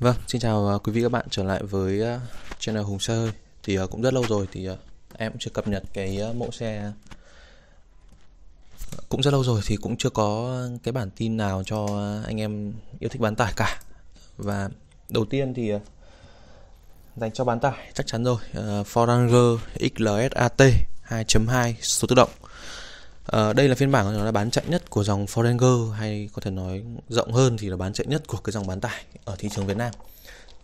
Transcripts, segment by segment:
Vâng, xin chào ờ, quý vị các bạn trở lại với ờ, channel Hùng Xe Hơi Thì ờ, cũng rất lâu rồi thì em cũng chưa cập nhật cái mẫu xe Cũng rất lâu rồi thì cũng chưa có cái bản tin nào cho anh em yêu thích bán tải cả Và đầu tiên thì dành cho bán tải chắc chắn rồi Ford Ranger XLS AT 2.2 số tự động Ờ, đây là phiên bản nó là bán chạy nhất của dòng Forenger hay có thể nói rộng hơn thì là bán chạy nhất của cái dòng bán tải ở thị trường Việt Nam.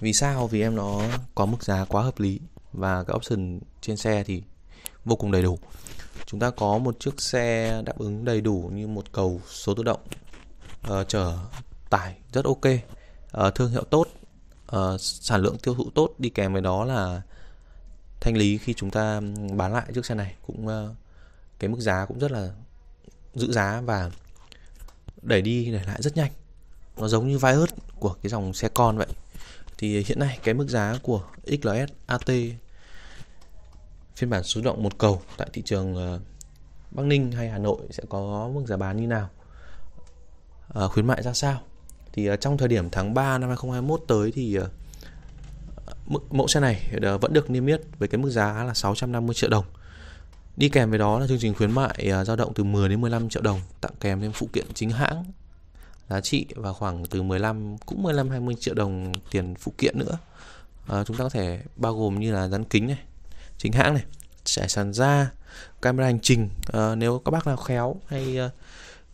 Vì sao? Vì em nó có mức giá quá hợp lý và cái option trên xe thì vô cùng đầy đủ. Chúng ta có một chiếc xe đáp ứng đầy đủ như một cầu số tự động uh, chở tải rất ok, uh, thương hiệu tốt, uh, sản lượng tiêu thụ tốt đi kèm với đó là thanh lý khi chúng ta bán lại chiếc xe này cũng uh, cái mức giá cũng rất là giữ giá và đẩy đi đẩy lại rất nhanh nó giống như vai ớt của cái dòng xe con vậy thì hiện nay cái mức giá của XLS AT phiên bản số động một cầu tại thị trường ờ, Bắc Ninh hay Hà Nội sẽ có mức giá bán như nào à, khuyến mại ra sao thì ờ, trong thời điểm tháng 3 năm 2021 tới thì mẫu xe này vẫn được niêm yết với cái mức giá là 650 triệu đồng Đi kèm với đó là chương trình khuyến mại à, dao động từ 10 đến 15 triệu đồng, tặng kèm thêm phụ kiện chính hãng giá trị và khoảng từ 15 cũng 15 20 triệu đồng tiền phụ kiện nữa. À, chúng ta có thể bao gồm như là dán kính này, chính hãng này, trải sàn da, camera hành trình. À, nếu các bác nào khéo hay à,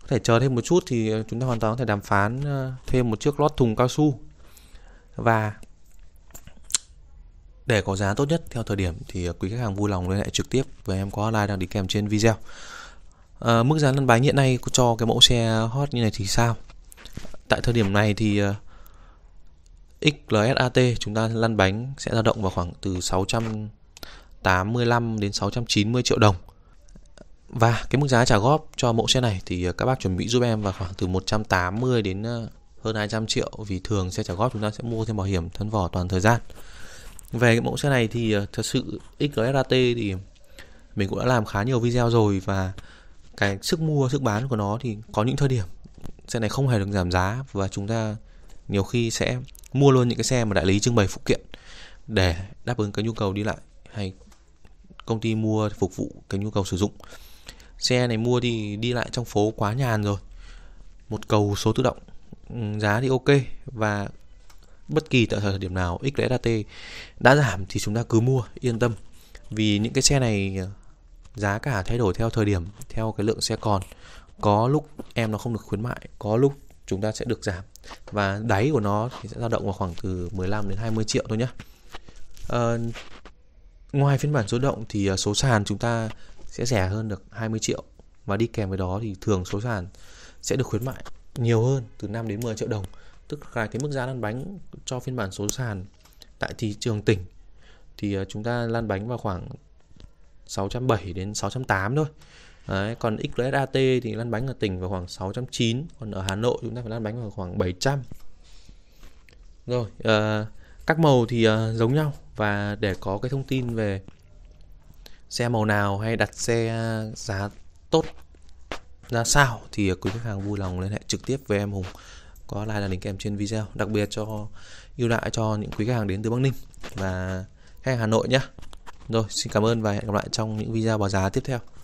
có thể chờ thêm một chút thì chúng ta hoàn toàn có thể đàm phán à, thêm một chiếc lót thùng cao su và để có giá tốt nhất theo thời điểm thì à, quý khách hàng vui lòng liên hệ trực tiếp với em qua hotline đang đi kèm trên video. À, mức giá lăn bánh hiện nay cho cái mẫu xe hot như này thì sao? Tại thời điểm này thì à, XLSAT chúng ta lăn bánh sẽ dao động vào khoảng từ 685 đến 690 triệu đồng. Và cái mức giá trả góp cho mẫu xe này thì à, các bác chuẩn bị giúp em vào khoảng từ 180 đến hơn 200 triệu vì thường xe trả góp chúng ta sẽ mua thêm bảo hiểm thân vỏ toàn thời gian về cái mẫu xe này thì ờ, thật sự XRAT thì mình cũng đã làm khá nhiều video rồi và cái sức mua sức bán của nó thì có những thời điểm xe này không hề được giảm giá và chúng ta nhiều khi sẽ mua luôn những cái xe mà đại lý trưng bày phụ kiện để đáp ứng cái nhu cầu đi lại hay công ty mua phục vụ cái nhu cầu sử dụng xe này mua thì đi lại trong phố quá nhàn rồi một cầu số tự động ừ, giá thì ok và bất kỳ tại thời điểm nào XLT đã giảm thì chúng ta cứ mua yên tâm vì những cái xe này ờ, giá cả thay đổi theo thời điểm theo cái lượng xe còn có lúc em nó không được khuyến mại có lúc chúng ta sẽ được giảm và đáy của nó thì sẽ dao động vào khoảng từ 15 đến 20 triệu thôi nhé à, ờ, ngoài phiên bản số động thì ờ, số sàn chúng ta sẽ rẻ hơn được 20 triệu và đi kèm với đó thì thường số sàn sẽ được khuyến mại nhiều hơn từ 5 đến 10 triệu đồng tức là cái mức giá lăn bánh cho phiên bản số sàn tại thị trường tỉnh thì ờ, chúng ta lăn bánh vào khoảng 607 đến 608 thôi Đấy, còn XSAT thì lăn bánh ở tỉnh vào khoảng 609, còn ở Hà Nội chúng ta phải lăn bánh vào khoảng 700 rồi uh, các màu thì uh, giống nhau và để có cái thông tin về xe màu nào hay đặt xe giá tốt ra sao thì quý khách hàng vui lòng liên hệ trực tiếp với em Hùng có like là link kèm trên video đặc biệt cho ưu đãi cho những quý khách hàng đến từ Bắc Ninh và khách hàng Hà Nội nhé rồi xin cảm ơn và hẹn gặp lại trong những video báo giá tiếp theo